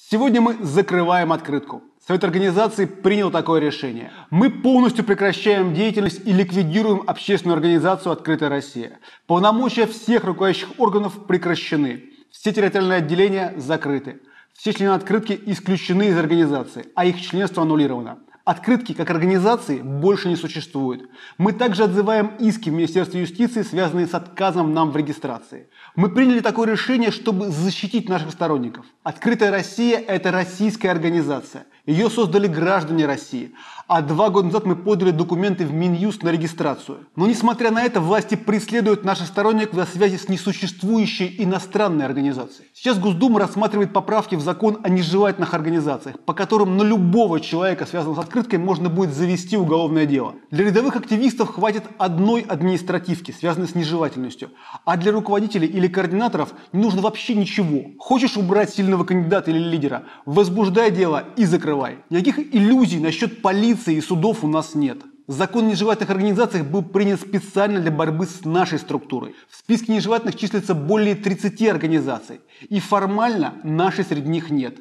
Сегодня мы закрываем открытку. Совет организации принял такое решение. Мы полностью прекращаем деятельность и ликвидируем общественную организацию «Открытая Россия». Полномочия всех руководящих органов прекращены. Все территориальные отделения закрыты. Все члены открытки исключены из организации, а их членство аннулировано. Открытки как организации больше не существует. Мы также отзываем иски в Министерстве юстиции, связанные с отказом нам в регистрации. Мы приняли такое решение, чтобы защитить наших сторонников. Открытая Россия – это российская организация. Ее создали граждане России. А два года назад мы подали документы в Минюст на регистрацию. Но несмотря на это, власти преследуют наших сторонников за связи с несуществующей иностранной организацией. Сейчас Госдума рассматривает поправки в закон о нежелательных организациях, по которым на любого человека, связанного с открытием, открыткой можно будет завести уголовное дело. Для рядовых активистов хватит одной административки, связанной с нежелательностью. А для руководителей или координаторов не нужно вообще ничего. Хочешь убрать сильного кандидата или лидера, возбуждай дело и закрывай. Никаких иллюзий насчет полиции и судов у нас нет. Закон о нежелательных организациях был принят специально для борьбы с нашей структурой. В списке нежелательных числится более 30 организаций. И формально нашей среди них нет.